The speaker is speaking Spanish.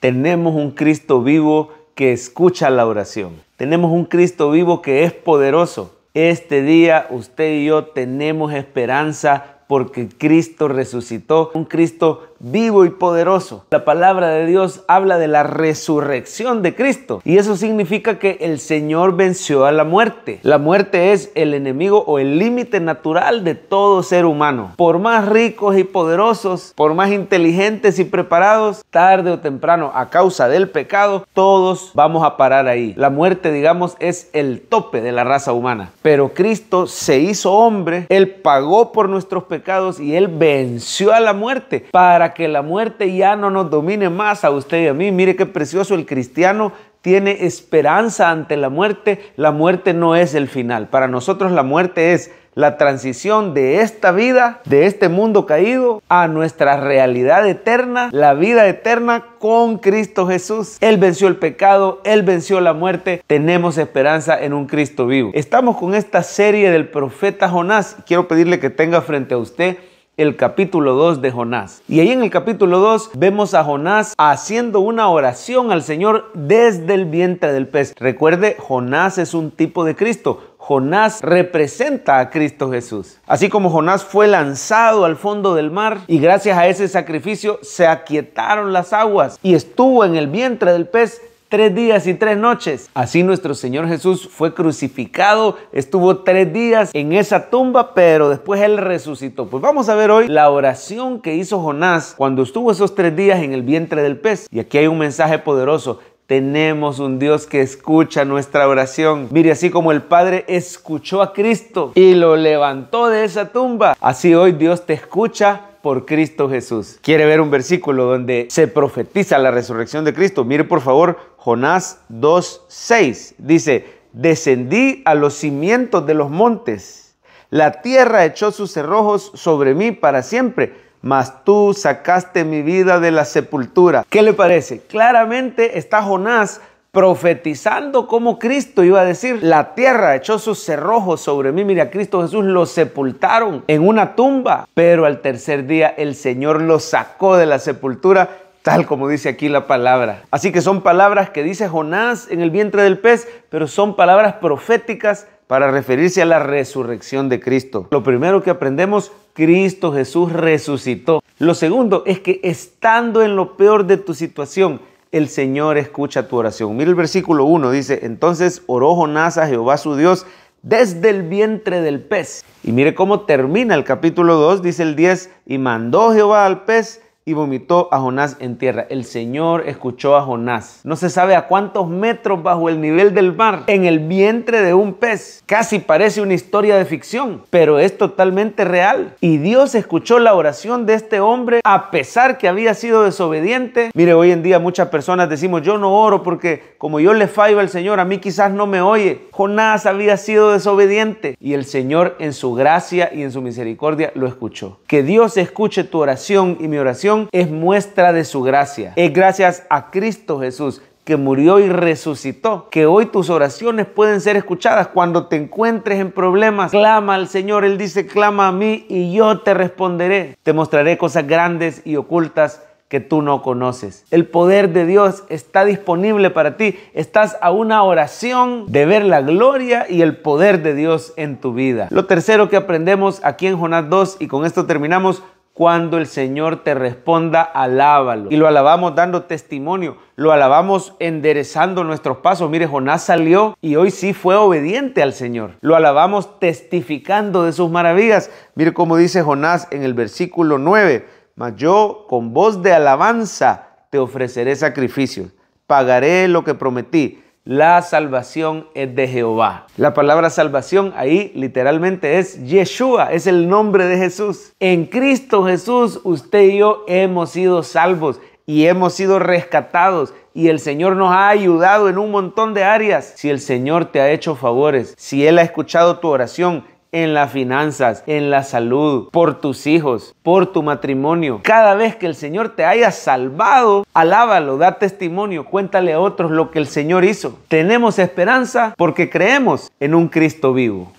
Tenemos un Cristo vivo que escucha la oración. Tenemos un Cristo vivo que es poderoso. Este día usted y yo tenemos esperanza porque Cristo resucitó, un Cristo vivo y poderoso. La palabra de Dios habla de la resurrección de Cristo y eso significa que el Señor venció a la muerte. La muerte es el enemigo o el límite natural de todo ser humano. Por más ricos y poderosos, por más inteligentes y preparados, tarde o temprano a causa del pecado, todos vamos a parar ahí. La muerte, digamos, es el tope de la raza humana. Pero Cristo se hizo hombre, Él pagó por nuestros pecados y Él venció a la muerte para que la muerte ya no nos domine más a usted y a mí. Mire qué precioso el cristiano tiene esperanza ante la muerte. La muerte no es el final. Para nosotros la muerte es la transición de esta vida, de este mundo caído, a nuestra realidad eterna, la vida eterna con Cristo Jesús. Él venció el pecado, Él venció la muerte, tenemos esperanza en un Cristo vivo. Estamos con esta serie del profeta Jonás. Quiero pedirle que tenga frente a usted el capítulo 2 de Jonás. Y ahí en el capítulo 2 vemos a Jonás haciendo una oración al Señor desde el vientre del pez. Recuerde, Jonás es un tipo de Cristo. Jonás representa a Cristo Jesús. Así como Jonás fue lanzado al fondo del mar y gracias a ese sacrificio se aquietaron las aguas y estuvo en el vientre del pez tres días y tres noches. Así nuestro Señor Jesús fue crucificado, estuvo tres días en esa tumba, pero después Él resucitó. Pues vamos a ver hoy la oración que hizo Jonás cuando estuvo esos tres días en el vientre del pez. Y aquí hay un mensaje poderoso. Tenemos un Dios que escucha nuestra oración. Mire, así como el Padre escuchó a Cristo y lo levantó de esa tumba, así hoy Dios te escucha por Cristo Jesús. Quiere ver un versículo donde se profetiza la resurrección de Cristo. Mire por favor Jonás 2.6. Dice, descendí a los cimientos de los montes. La tierra echó sus cerrojos sobre mí para siempre mas tú sacaste mi vida de la sepultura. ¿Qué le parece? Claramente está Jonás profetizando como Cristo iba a decir, la tierra echó sus cerrojos sobre mí, mira, Cristo Jesús lo sepultaron en una tumba, pero al tercer día el Señor lo sacó de la sepultura tal como dice aquí la palabra. Así que son palabras que dice Jonás en el vientre del pez, pero son palabras proféticas para referirse a la resurrección de Cristo. Lo primero que aprendemos, Cristo Jesús resucitó. Lo segundo es que estando en lo peor de tu situación, el Señor escucha tu oración. Mira el versículo 1, dice, entonces oró Jonás a Jehová su Dios desde el vientre del pez. Y mire cómo termina el capítulo 2, dice el 10, y mandó Jehová al pez y vomitó a Jonás en tierra. El Señor escuchó a Jonás. No se sabe a cuántos metros bajo el nivel del mar, en el vientre de un pez. Casi parece una historia de ficción, pero es totalmente real. Y Dios escuchó la oración de este hombre a pesar que había sido desobediente. Mire, hoy en día muchas personas decimos, yo no oro porque como yo le fallo al Señor, a mí quizás no me oye. Jonás había sido desobediente y el Señor en su gracia y en su misericordia lo escuchó. Que Dios escuche tu oración y mi oración es muestra de su gracia. Es gracias a Cristo Jesús que murió y resucitó, que hoy tus oraciones pueden ser escuchadas. Cuando te encuentres en problemas, clama al Señor. Él dice, clama a mí y yo te responderé. Te mostraré cosas grandes y ocultas que tú no conoces. El poder de Dios está disponible para ti. Estás a una oración de ver la gloria y el poder de Dios en tu vida. Lo tercero que aprendemos aquí en Jonás 2, y con esto terminamos, cuando el Señor te responda, alábalo. Y lo alabamos dando testimonio, lo alabamos enderezando nuestros pasos. Mire, Jonás salió y hoy sí fue obediente al Señor. Lo alabamos testificando de sus maravillas. Mire cómo dice Jonás en el versículo 9, mas yo con voz de alabanza te ofreceré sacrificios, pagaré lo que prometí la salvación es de Jehová. La palabra salvación ahí literalmente es Yeshua, es el nombre de Jesús. En Cristo Jesús usted y yo hemos sido salvos y hemos sido rescatados y el Señor nos ha ayudado en un montón de áreas. Si el Señor te ha hecho favores, si Él ha escuchado tu oración en las finanzas, en la salud, por tus hijos, por tu matrimonio. Cada vez que el Señor te haya salvado, alábalo, da testimonio, cuéntale a otros lo que el Señor hizo. Tenemos esperanza porque creemos en un Cristo vivo.